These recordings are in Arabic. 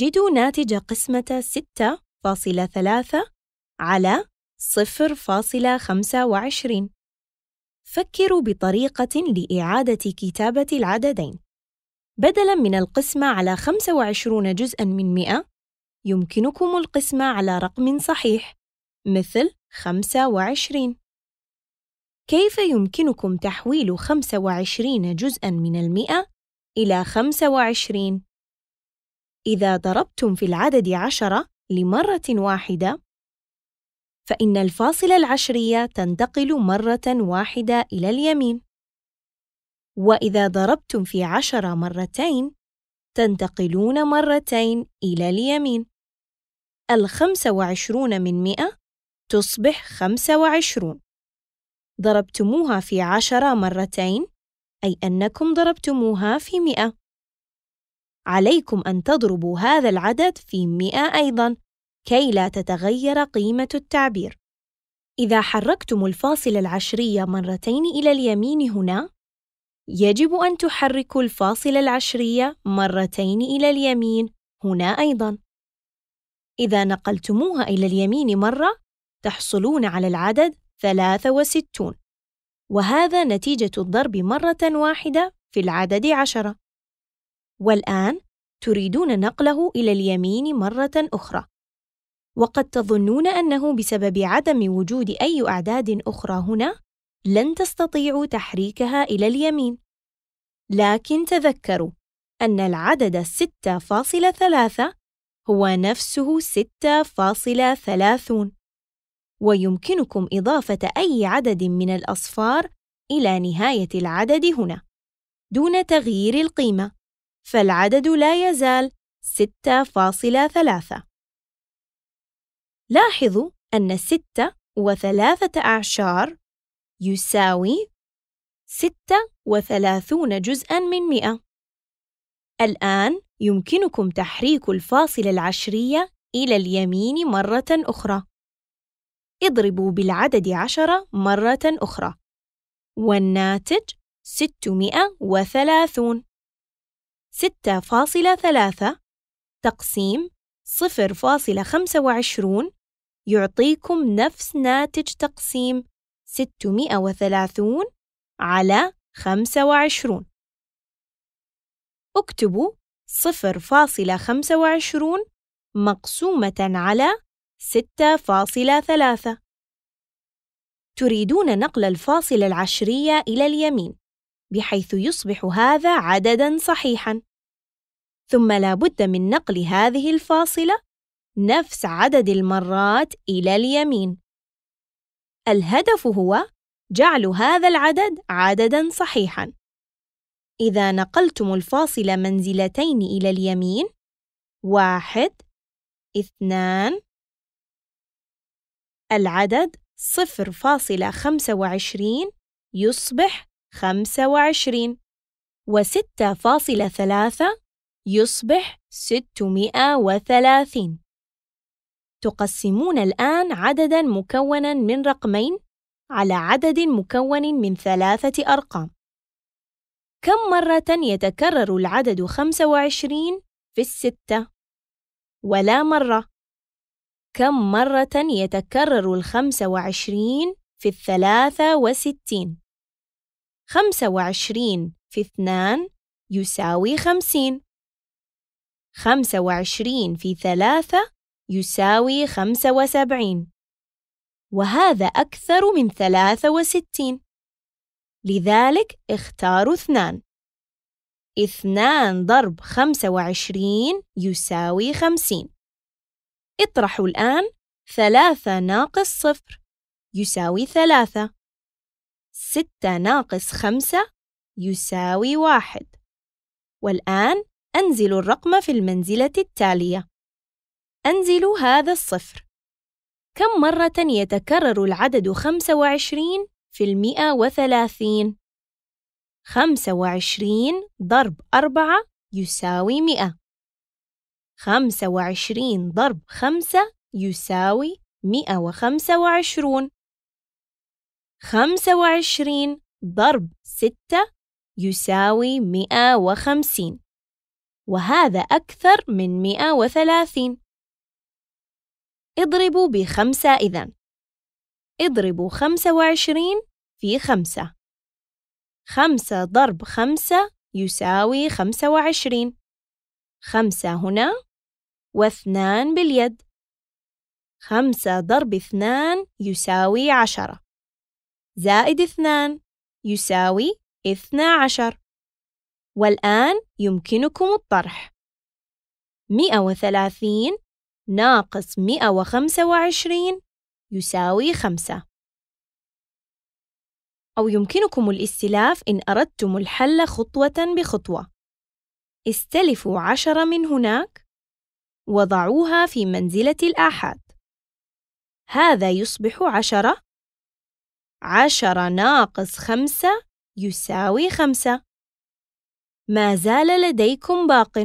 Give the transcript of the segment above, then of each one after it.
جدوا ناتج قسمة 6.3 على 0.25 فكروا بطريقة لإعادة كتابة العددين بدلاً من القسمة على 25 جزءاً من 100 يمكنكم القسمة على رقم صحيح مثل 25 كيف يمكنكم تحويل 25 جزءاً من المئة إلى 25 إذا ضربتم في العدد عشرة لمرة واحدة، فإن الفاصلة العشرية تنتقل مرة واحدة إلى اليمين، وإذا ضربتم في عشرة مرتين، تنتقلون مرتين إلى اليمين. الخمسة وعشرون من مئة تصبح خمسة وعشرون ضربتموها في عشرة مرتين أي أنكم ضربتموها في مئة عليكم أن تضربوا هذا العدد في 100 أيضاً كي لا تتغير قيمة التعبير. إذا حركتم الفاصلة العشرية مرتين إلى اليمين هنا، يجب أن تحركوا الفاصلة العشرية مرتين إلى اليمين هنا أيضاً. إذا نقلتموها إلى اليمين مرة، تحصلون على العدد 63، وهذا نتيجة الضرب مرة واحدة في العدد عشرة. والآن تريدون نقله إلى اليمين مرة أخرى وقد تظنون أنه بسبب عدم وجود أي أعداد أخرى هنا لن تستطيعوا تحريكها إلى اليمين لكن تذكروا أن العدد 6.3 هو نفسه 6.30 ويمكنكم إضافة أي عدد من الأصفار إلى نهاية العدد هنا دون تغيير القيمة فالعدد لا يزال 6.3 لاحظوا أن 6 وثلاثة أعشار يساوي 36 جزءاً من 100 الآن يمكنكم تحريك الفاصلة العشرية إلى اليمين مرة أخرى اضربوا بالعدد عشرة مرة أخرى والناتج 630 ستة فاصلة ثلاثة تقسيم صفر فاصلة خمسة وعشرون يعطيكم نفس ناتج تقسيم ستمائة وثلاثون على خمسة وعشرون اكتبوا صفر فاصلة خمسة وعشرون مقسومة على ستة فاصلة ثلاثة تريدون نقل الفاصلة العشرية إلى اليمين بحيث يصبح هذا عدداً صحيحاً ثم لا بد من نقل هذه الفاصلة نفس عدد المرات إلى اليمين الهدف هو جعل هذا العدد عدداً صحيحاً إذا نقلتم الفاصلة منزلتين إلى اليمين واحد اثنان العدد صفر فاصلة خمسة وعشرين يصبح خمسة وعشرين وستة فاصلة ثلاثة يصبح 630 تقسمون الآن عدداً مكوناً من رقمين على عدد مكون من ثلاثة أرقام كم مرة يتكرر العدد 25 في الستة؟ ولا مرة كم مرة يتكرر الخمسة وعشرين في الثلاثة وستين؟ خمسة وعشرين في اثنان يساوي خمسين خمسة وعشرين في ثلاثة يساوي خمسة وسبعين وهذا أكثر من ثلاثة وستين لذلك اختاروا اثنان اثنان ضرب خمسة وعشرين يساوي خمسين اطرحوا الآن ثلاثة ناقص صفر يساوي ثلاثة ستة ناقص خمسة يساوي واحد والآن أنزل الرقم في المنزلة التالية. أنزل هذا الصفر. كم مرة يتكرر العدد 25 في المئة وثلاثين؟ 25 ضرب 4 يساوي 100 25 ضرب 5 يساوي 125 25 ضرب 6 يساوي 150 وهذا أكثر من 130 اضربوا بخمسة إذا اضربوا خمسة وعشرين في خمسة خمسة ضرب خمسة يساوي خمسة وعشرين خمسة هنا واثنان باليد خمسة ضرب اثنان يساوي عشرة زائد اثنان يساوي اثنا عشر والآن يمكنكم الطرح 130 ناقص 125 يساوي 5 أو يمكنكم الاستلاف إن أردتم الحل خطوة بخطوة استلفوا عشرة من هناك وضعوها في منزلة الآحاد هذا يصبح عشرة عشرة ناقص خمسة يساوي خمسة ما زال لديكم باق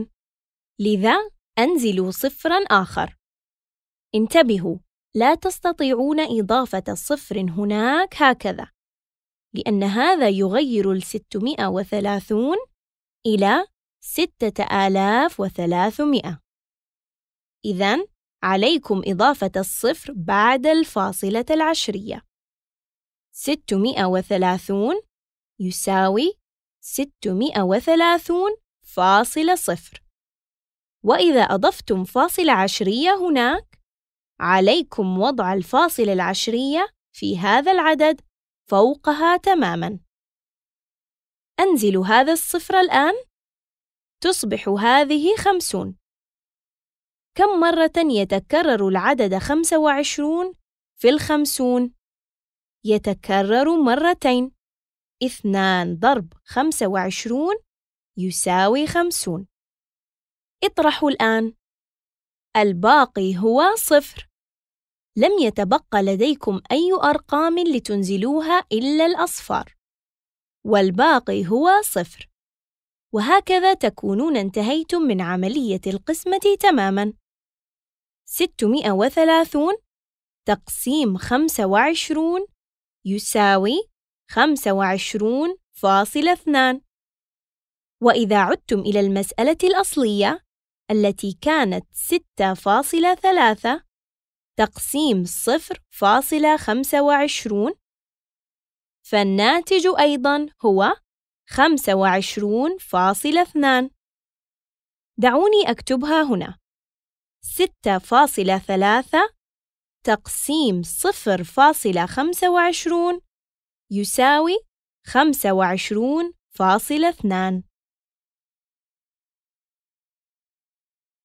لذا انزلوا صفرا اخر انتبهوا لا تستطيعون اضافه صفر هناك هكذا لان هذا يغير الـ 630 الى 6300 إذن عليكم اضافه الصفر بعد الفاصله العشريه 630 يساوي 6300 630.0 وإذا أضفتم فاصلة عشرية هناك عليكم وضع الفاصلة العشرية في هذا العدد فوقها تماماً أنزل هذا الصفر الآن تصبح هذه خمسون كم مرة يتكرر العدد خمسة وعشرون في الخمسون؟ يتكرر مرتين اثنان ضرب خمسة وعشرون يساوي خمسون اطرحوا الآن الباقي هو صفر لم يتبقى لديكم أي أرقام لتنزلوها إلا الأصفار والباقي هو صفر وهكذا تكونون انتهيتم من عملية القسمة تماماً 630 تقسيم 25 يساوي 25.2 وإذا عدتم إلى المسألة الأصلية التي كانت 6.3 تقسيم 0.25 فالناتج أيضا هو 25.2 دعوني أكتبها هنا 6.3 تقسيم 0.25 يساوي خمسة وعشرون اثنان